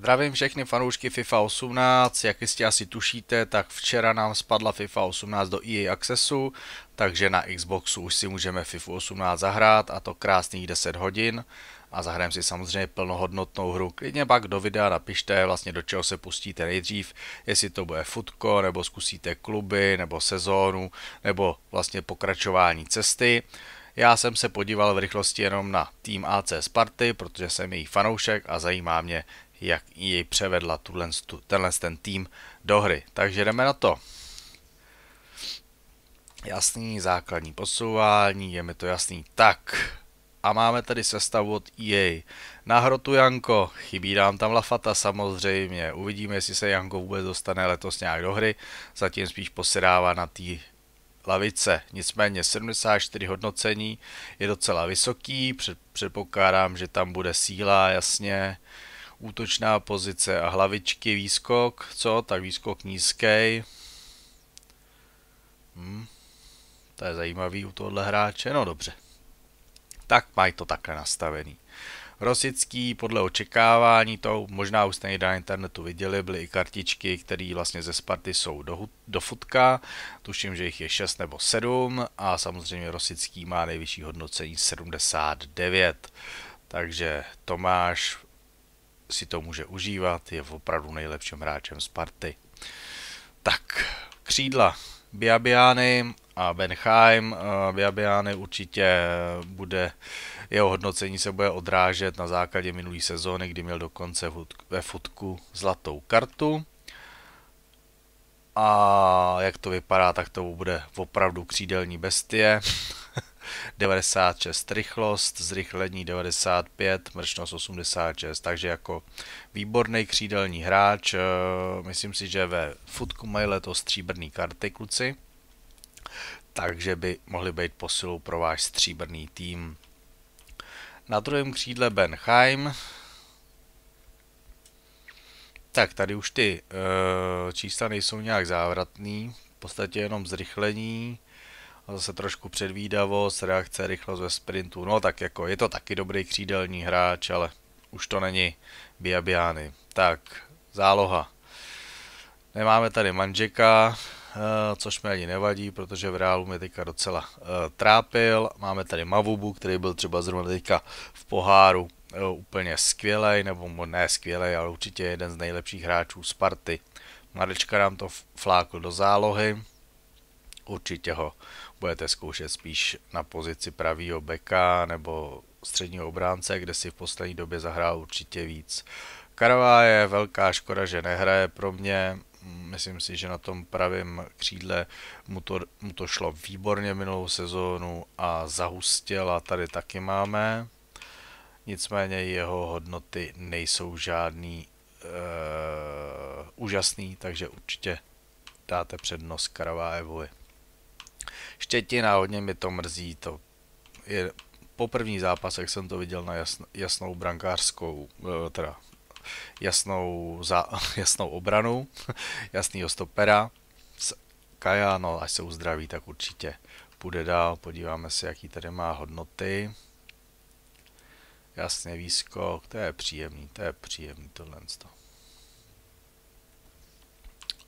Zdravím všechny fanoušky FIFA 18, jak jistě asi tušíte, tak včera nám spadla FIFA 18 do EA Accessu, takže na Xboxu už si můžeme FIFA 18 zahrát a to krásných 10 hodin a zahrajeme si samozřejmě plnohodnotnou hru. Klidně pak do videa napište vlastně do čeho se pustíte nejdřív, jestli to bude futko, nebo zkusíte kluby, nebo sezónu, nebo vlastně pokračování cesty. Já jsem se podíval v rychlosti jenom na tým AC Sparty, protože jsem její fanoušek a zajímá mě, jak jej převedla tenhle ten tým do hry. Takže jdeme na to. Jasný, základní posouvání, je mi to jasný. Tak, a máme tady sestavu od EA. Na hrotu Janko, chybí nám tam Lafata samozřejmě. Uvidíme, jestli se Janko vůbec dostane letos nějak do hry. Zatím spíš posedává na té lavice. Nicméně 74 hodnocení je docela vysoký. Předpokládám, že tam bude síla, jasně útočná pozice a hlavičky, výskok, co? Tak výskok nízký. Hm. To je zajímavý u tohohle hráče, no dobře. Tak mají to takhle nastavený. Rosický podle očekávání, to možná už jste někde na internetu viděli, byly i kartičky, které vlastně ze Sparty jsou do, do futka. Tuším, že jich je 6 nebo 7 a samozřejmě Rosický má nejvyšší hodnocení 79. Takže Tomáš si to může užívat, je opravdu nejlepším hráčem Sparty. Tak, křídla Biabiany a Benheim. Eh, Biabiany určitě bude, jeho hodnocení se bude odrážet na základě minulé sezóny, kdy měl dokonce ve futku zlatou kartu. A jak to vypadá, tak to bude opravdu křídelní bestie. 96 rychlost, zrychlení 95, mrčnost 86, takže jako výborný křídelní hráč, eh, myslím si, že ve futku mají letos stříbrný karty kluci, takže by mohli být posilou pro váš stříbrný tým. Na druhém křídle Ben Chaim. Tak, tady už ty e, čísla nejsou nějak závratný, v podstatě jenom zrychlení, a zase trošku předvídavost, reakce, rychlost ve sprintu. No tak jako je to taky dobrý křídelní hráč, ale už to není Biabiany. Tak, záloha. Nemáme tady Manžeka, eh, což mi ani nevadí, protože v reálu mě teďka docela eh, trápil. Máme tady Mavubu, který byl třeba zrovna teďka v poháru eh, úplně skvělý, nebo ne skvělý, ale určitě jeden z nejlepších hráčů Sparty. Marečka nám to flákl do zálohy určitě ho budete zkoušet spíš na pozici pravýho beka nebo středního obránce, kde si v poslední době zahrál určitě víc. Karavá je velká škoda, že nehraje pro mě. Myslím si, že na tom pravém křídle mu to, mu to šlo výborně minulou sezónu a a tady taky máme. Nicméně jeho hodnoty nejsou žádný e, úžasný, takže určitě dáte přednost Karavájevovi štětina, hodně mě to mrzí. To je, po prvních zápasech jsem to viděl na jasn, jasnou brankářskou, eh, teda jasnou, za, jasnou obranu, jasnýho stopera. Kaja, no až se uzdraví, tak určitě půjde dál. Podíváme se, jaký tady má hodnoty. Jasně, výskok, to je příjemný, to je příjemný tohle.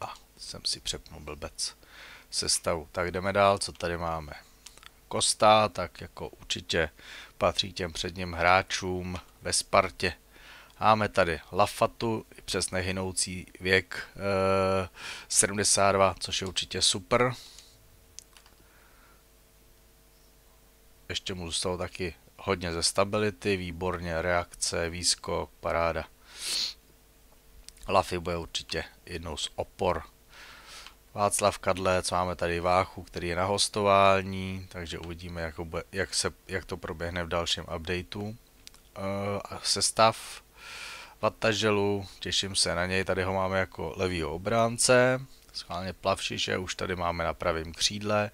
A jsem si přepnul blbec sestavu. Tak jdeme dál, co tady máme. Kosta, tak jako určitě patří k těm předním hráčům ve Spartě. Máme tady Lafatu, přes nehynoucí věk e, eh, 72, což je určitě super. Ještě mu zůstalo taky hodně ze stability, výborně, reakce, výskok, paráda. Lafy bude určitě jednou z opor Václav Kadlec, máme tady Váchu, který je na hostování, takže uvidíme, jak, obe, jak, se, jak to proběhne v dalším updateu. Uh, sestav Vataželu, těším se na něj, tady ho máme jako levýho obránce, schválně Plavšiše už tady máme na pravém křídle,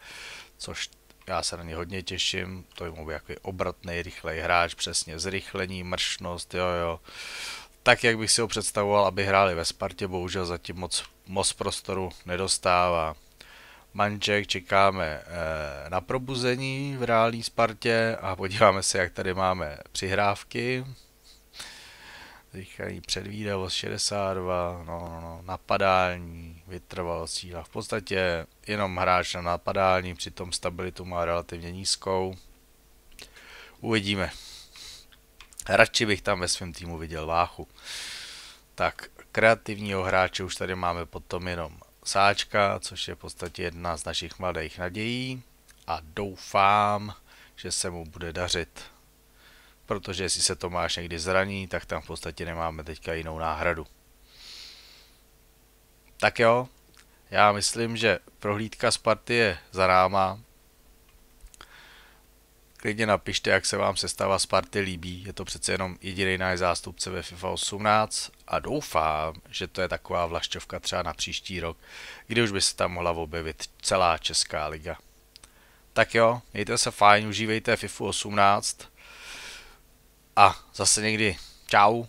což já se na ně hodně těším, to je mu jako obratný, rychlej hráč, přesně zrychlení, mršnost, jo jo, tak, jak bych si ho představoval, aby hráli ve Spartě, bohužel zatím moc, moc prostoru nedostává. Manček čekáme eh, na probuzení v reální Spartě a podíváme se, jak tady máme přihrávky. Říkají předvídavost 62, no, no, no, napadání, vytrvalost síla. V podstatě jenom hráč na napadání, přitom stabilitu má relativně nízkou. Uvidíme. Radši bych tam ve svém týmu viděl Váchu. Tak, kreativního hráče už tady máme potom jenom Sáčka, což je v podstatě jedna z našich mladých nadějí a doufám, že se mu bude dařit. Protože jestli se Tomáš někdy zraní, tak tam v podstatě nemáme teďka jinou náhradu. Tak jo, já myslím, že prohlídka Sparty je za náma klidně napište, jak se vám sestava Sparty líbí. Je to přece jenom jediný náš zástupce ve FIFA 18 a doufám, že to je taková vlašťovka třeba na příští rok, kdy už by se tam mohla objevit celá Česká liga. Tak jo, mějte se fajn, užívejte FIFA 18 a zase někdy. Čau.